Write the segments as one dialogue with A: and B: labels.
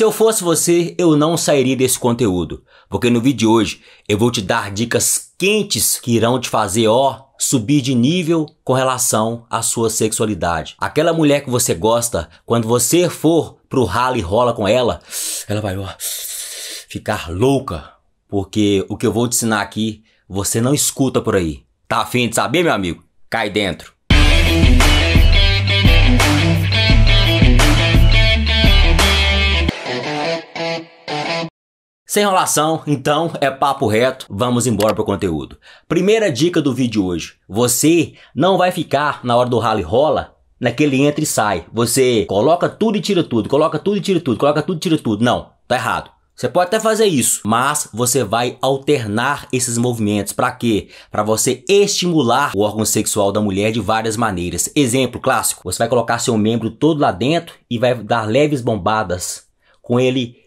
A: Se eu fosse você, eu não sairia desse conteúdo, porque no vídeo de hoje eu vou te dar dicas quentes que irão te fazer, ó, subir de nível com relação à sua sexualidade. Aquela mulher que você gosta, quando você for pro ralo e rola com ela, ela vai, ó, ficar louca, porque o que eu vou te ensinar aqui, você não escuta por aí. Tá afim de saber, meu amigo? Cai dentro. Sem enrolação, então é papo reto, vamos embora pro conteúdo. Primeira dica do vídeo hoje: você não vai ficar na hora do rally rola naquele entra e sai. Você coloca tudo e tira tudo, coloca tudo e tira tudo, coloca tudo e tira tudo. Não, tá errado. Você pode até fazer isso, mas você vai alternar esses movimentos para quê? Para você estimular o órgão sexual da mulher de várias maneiras. Exemplo clássico: você vai colocar seu membro todo lá dentro e vai dar leves bombadas com ele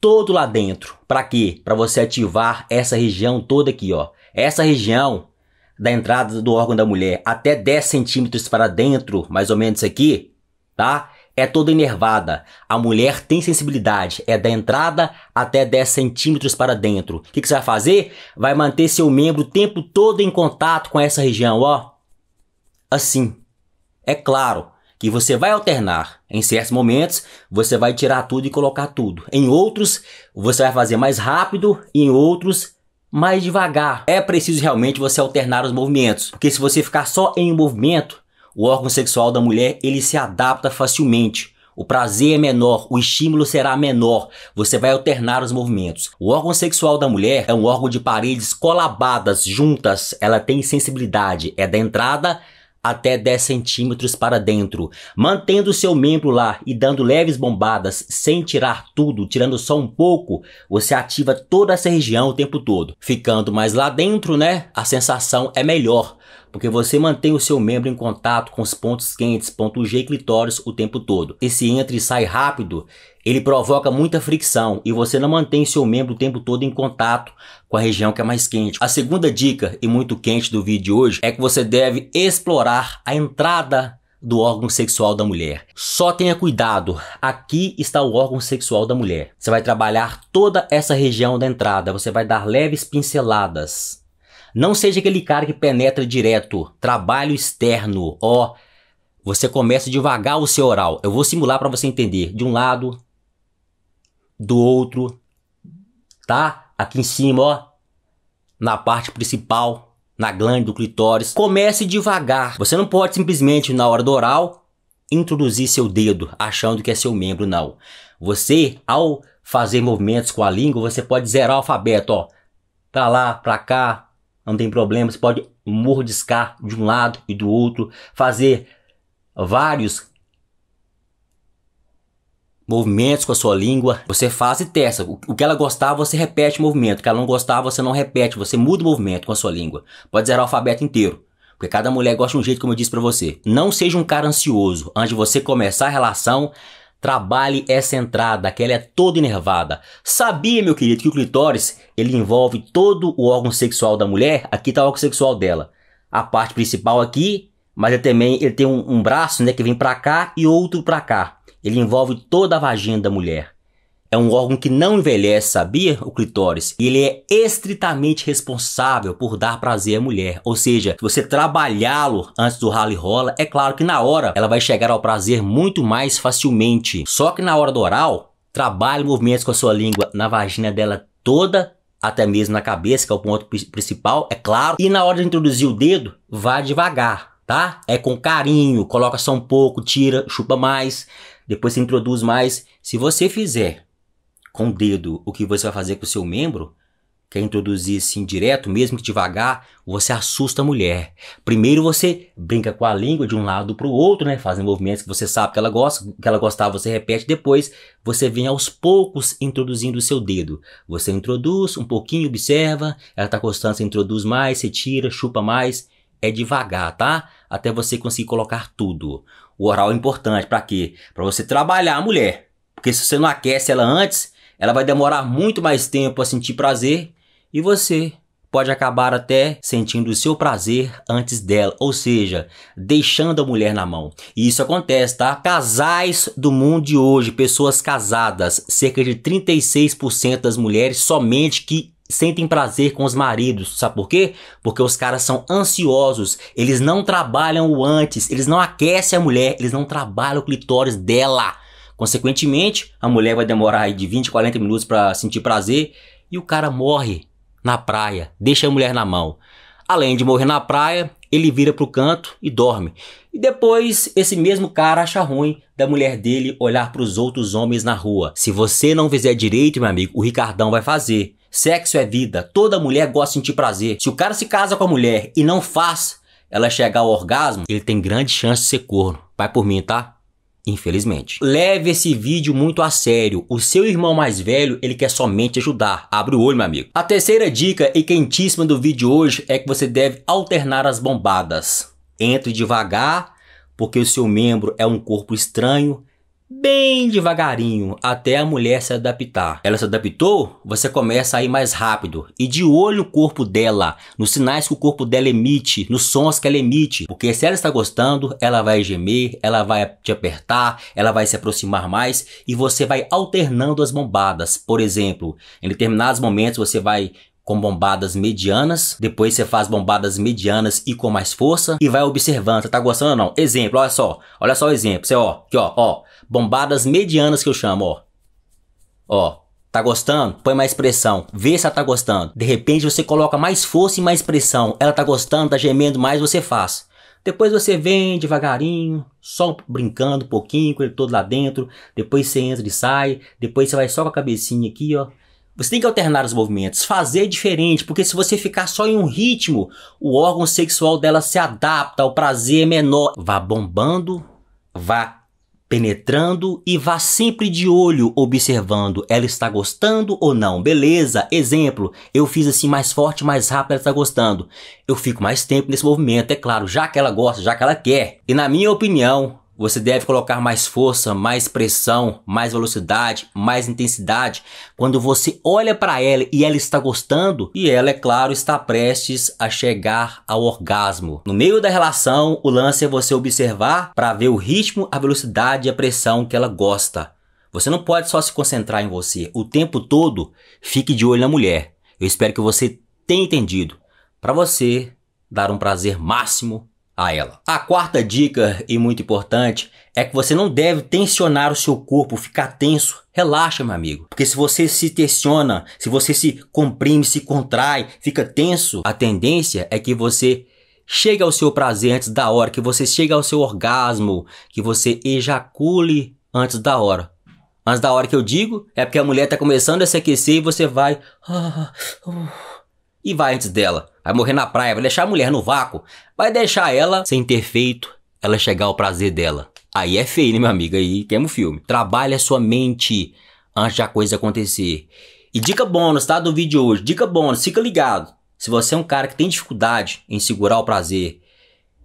A: todo lá dentro. Para quê? Para você ativar essa região toda aqui, ó. Essa região da entrada do órgão da mulher até 10 centímetros para dentro, mais ou menos aqui, tá? É toda enervada. A mulher tem sensibilidade. É da entrada até 10 centímetros para dentro. O que, que você vai fazer? Vai manter seu membro o tempo todo em contato com essa região, ó. Assim. É claro, que você vai alternar. Em certos momentos, você vai tirar tudo e colocar tudo. Em outros, você vai fazer mais rápido e em outros, mais devagar. É preciso realmente você alternar os movimentos, porque se você ficar só em um movimento, o órgão sexual da mulher ele se adapta facilmente. O prazer é menor, o estímulo será menor. Você vai alternar os movimentos. O órgão sexual da mulher é um órgão de paredes colabadas, juntas. Ela tem sensibilidade, é da entrada até 10 centímetros para dentro, mantendo seu membro lá e dando leves bombadas sem tirar tudo, tirando só um pouco, você ativa toda essa região o tempo todo. Ficando mais lá dentro, né? A sensação é melhor, porque você mantém o seu membro em contato com os pontos quentes, ponto G e clitóris o tempo todo. Esse entra e sai rápido, ele provoca muita fricção e você não mantém seu membro o tempo todo em contato com a região que é mais quente. A segunda dica, e muito quente do vídeo de hoje, é que você deve explorar a entrada do órgão sexual da mulher. Só tenha cuidado, aqui está o órgão sexual da mulher. Você vai trabalhar toda essa região da entrada, você vai dar leves pinceladas não seja aquele cara que penetra direto. Trabalho externo, ó. Você começa devagar o seu oral. Eu vou simular para você entender. De um lado, do outro, tá? Aqui em cima, ó. Na parte principal, na glande do clitóris. Comece devagar. Você não pode simplesmente, na hora do oral, introduzir seu dedo achando que é seu membro, não. Você, ao fazer movimentos com a língua, você pode zerar o alfabeto, ó. Pra lá, pra cá, não tem problema, você pode mordiscar de um lado e do outro, fazer vários movimentos com a sua língua. Você faz e testa. O que ela gostar, você repete o movimento. O que ela não gostar, você não repete, você muda o movimento com a sua língua. Pode zerar o alfabeto inteiro. Porque cada mulher gosta de um jeito, como eu disse para você. Não seja um cara ansioso. Antes de você começar a relação, Trabalhe essa entrada, que ela é toda inervada. Sabia, meu querido, que o clitóris ele envolve todo o órgão sexual da mulher? Aqui está o órgão sexual dela. A parte principal aqui, mas ele também ele tem um, um braço né, que vem para cá e outro para cá. Ele envolve toda a vagina da mulher é um órgão que não envelhece, sabia? O clitóris. E ele é estritamente responsável por dar prazer à mulher. Ou seja, se você trabalhá-lo antes do rally rola, é claro que na hora ela vai chegar ao prazer muito mais facilmente. Só que na hora do oral, trabalhe movimentos com a sua língua na vagina dela toda, até mesmo na cabeça, que é o ponto principal, é claro. E na hora de introduzir o dedo, vá devagar, tá? É com carinho, coloca só um pouco, tira, chupa mais, depois você introduz mais. Se você fizer com o dedo o que você vai fazer com o seu membro, quer introduzir assim direto, mesmo que devagar, você assusta a mulher. Primeiro você brinca com a língua de um lado para o outro, né? Fazendo movimentos que você sabe que ela gosta, que ela gostava, você repete. Depois você vem aos poucos introduzindo o seu dedo. Você introduz um pouquinho, observa, ela está gostando, você introduz mais, você tira, chupa mais. É devagar, tá? Até você conseguir colocar tudo. O oral é importante para quê? Para você trabalhar a mulher. Porque se você não aquece ela antes, ela vai demorar muito mais tempo a sentir prazer e você pode acabar até sentindo o seu prazer antes dela, ou seja, deixando a mulher na mão. E isso acontece, tá? Casais do mundo de hoje, pessoas casadas, cerca de 36% das mulheres somente que sentem prazer com os maridos, sabe por quê? Porque os caras são ansiosos, eles não trabalham o antes, eles não aquecem a mulher, eles não trabalham o clitóris dela. Consequentemente, a mulher vai demorar aí de 20, a 40 minutos para sentir prazer e o cara morre na praia, deixa a mulher na mão. Além de morrer na praia, ele vira pro canto e dorme. E depois, esse mesmo cara acha ruim da mulher dele olhar para os outros homens na rua. Se você não fizer direito, meu amigo, o Ricardão vai fazer. Sexo é vida, toda mulher gosta de sentir prazer. Se o cara se casa com a mulher e não faz ela chegar ao orgasmo, ele tem grande chance de ser corno. Vai por mim, tá? Infelizmente. Leve esse vídeo muito a sério. O seu irmão mais velho, ele quer somente ajudar. Abre o olho, meu amigo. A terceira dica e quentíssima do vídeo de hoje é que você deve alternar as bombadas. Entre devagar, porque o seu membro é um corpo estranho bem devagarinho até a mulher se adaptar. Ela se adaptou, você começa a ir mais rápido e de olho o corpo dela, nos sinais que o corpo dela emite, nos sons que ela emite, porque se ela está gostando, ela vai gemer, ela vai te apertar, ela vai se aproximar mais e você vai alternando as bombadas. Por exemplo, em determinados momentos você vai com bombadas medianas, depois você faz bombadas medianas e com mais força e vai observando, você tá gostando ou não. Exemplo, olha só, olha só o exemplo, você ó, aqui ó, ó, bombadas medianas que eu chamo, ó. Ó, Tá gostando? Põe mais pressão. Vê se ela tá gostando. De repente você coloca mais força e mais pressão. Ela tá gostando, tá gemendo mais, você faz. Depois você vem devagarinho, só brincando um pouquinho com ele todo lá dentro. Depois você entra e sai. Depois você vai só com a cabecinha aqui, ó. Você tem que alternar os movimentos, fazer diferente, porque se você ficar só em um ritmo, o órgão sexual dela se adapta, o prazer é menor. Vá bombando, vá penetrando e vá sempre de olho observando. Ela está gostando ou não? Beleza? Exemplo, eu fiz assim mais forte, mais rápido, ela está gostando. Eu fico mais tempo nesse movimento, é claro, já que ela gosta, já que ela quer. E na minha opinião, você deve colocar mais força, mais pressão, mais velocidade, mais intensidade. Quando você olha para ela e ela está gostando, e ela, é claro, está prestes a chegar ao orgasmo. No meio da relação, o lance é você observar para ver o ritmo, a velocidade e a pressão que ela gosta. Você não pode só se concentrar em você. O tempo todo, fique de olho na mulher. Eu espero que você tenha entendido. Para você dar um prazer máximo a ela. A quarta dica, e muito importante, é que você não deve tensionar o seu corpo, ficar tenso. Relaxa, meu amigo. Porque se você se tensiona, se você se comprime, se contrai, fica tenso, a tendência é que você chegue ao seu prazer antes da hora, que você chegue ao seu orgasmo, que você ejacule antes da hora. Mas da hora que eu digo, é porque a mulher está começando a se aquecer e você vai. Ah, ah, e vai antes dela. Vai morrer na praia, vai deixar a mulher no vácuo, vai deixar ela sem ter feito ela chegar ao prazer dela. Aí é feio, né, meu amigo? Aí queima o filme. Trabalha sua mente antes da coisa acontecer. E dica bônus, tá? Do vídeo hoje. Dica bônus, fica ligado. Se você é um cara que tem dificuldade em segurar o prazer,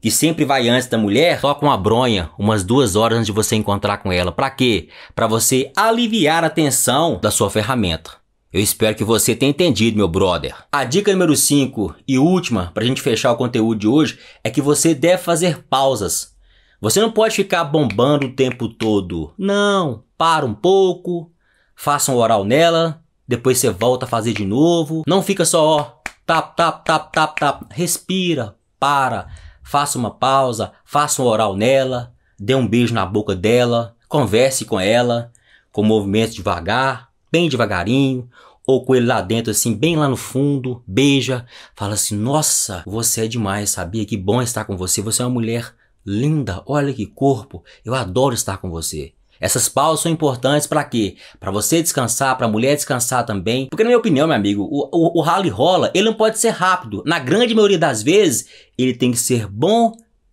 A: que sempre vai antes da mulher, toca uma bronha umas duas horas antes de você encontrar com ela. Pra quê? Pra você aliviar a tensão da sua ferramenta. Eu espero que você tenha entendido, meu brother. A dica número 5 e última para a gente fechar o conteúdo de hoje é que você deve fazer pausas. Você não pode ficar bombando o tempo todo. Não, para um pouco, faça um oral nela, depois você volta a fazer de novo. Não fica só, ó, tap, tap, tap, tap, tap. Respira, para, faça uma pausa, faça um oral nela, dê um beijo na boca dela, converse com ela, com movimentos devagar, bem devagarinho, ou com ele lá dentro, assim, bem lá no fundo, beija, fala assim: Nossa, você é demais, sabia? Que bom estar com você. Você é uma mulher linda, olha que corpo, eu adoro estar com você. Essas pausas são importantes para quê? Para você descansar, para a mulher descansar também. Porque na minha opinião, meu amigo, o, o, o rally rola, ele não pode ser rápido. Na grande maioria das vezes, ele tem que ser bom,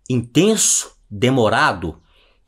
A: intenso, demorado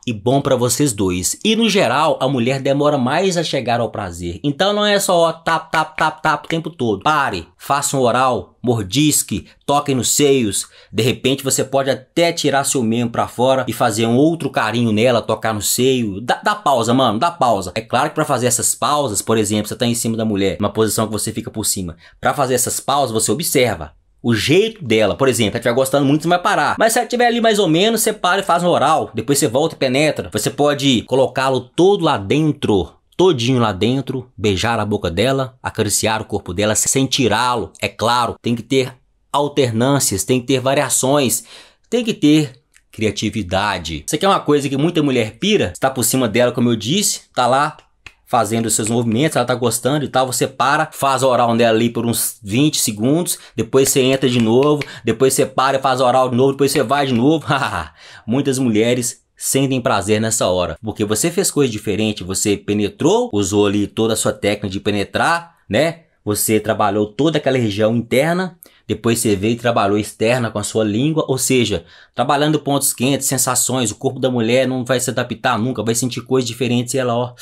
A: e bom para vocês dois. E no geral, a mulher demora mais a chegar ao prazer. Então não é só ó, tap, tap, tap, tap o tempo todo. Pare, faça um oral, mordisque, toquem nos seios. De repente você pode até tirar seu membro para fora e fazer um outro carinho nela, tocar no seio. Dá, dá pausa, mano, dá pausa. É claro que para fazer essas pausas, por exemplo, você tá em cima da mulher, uma posição que você fica por cima. Para fazer essas pausas, você observa o jeito dela. Por exemplo, ela estiver gostando muito, você vai parar. Mas se ela estiver ali mais ou menos, você para e faz um oral. Depois você volta e penetra. Você pode colocá-lo todo lá dentro. Todinho lá dentro, beijar a boca dela, acariciar o corpo dela sem tirá-lo, é claro. Tem que ter alternâncias, tem que ter variações, tem que ter criatividade. Isso aqui é uma coisa que muita mulher pira, está por cima dela, como eu disse, tá lá fazendo seus movimentos, ela tá gostando e tal, você para, faz a oral dela ali por uns 20 segundos, depois você entra de novo, depois você para e faz a oral de novo, depois você vai de novo. Muitas mulheres sentem prazer nessa hora, porque você fez coisa diferente, você penetrou, usou ali toda a sua técnica de penetrar, né? Você trabalhou toda aquela região interna, depois você veio e trabalhou externa com a sua língua, ou seja, trabalhando pontos quentes, sensações, o corpo da mulher não vai se adaptar nunca, vai sentir coisas diferentes e ela, ó,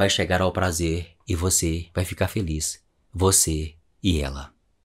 A: vai chegar ao prazer e você vai ficar feliz. Você e ela.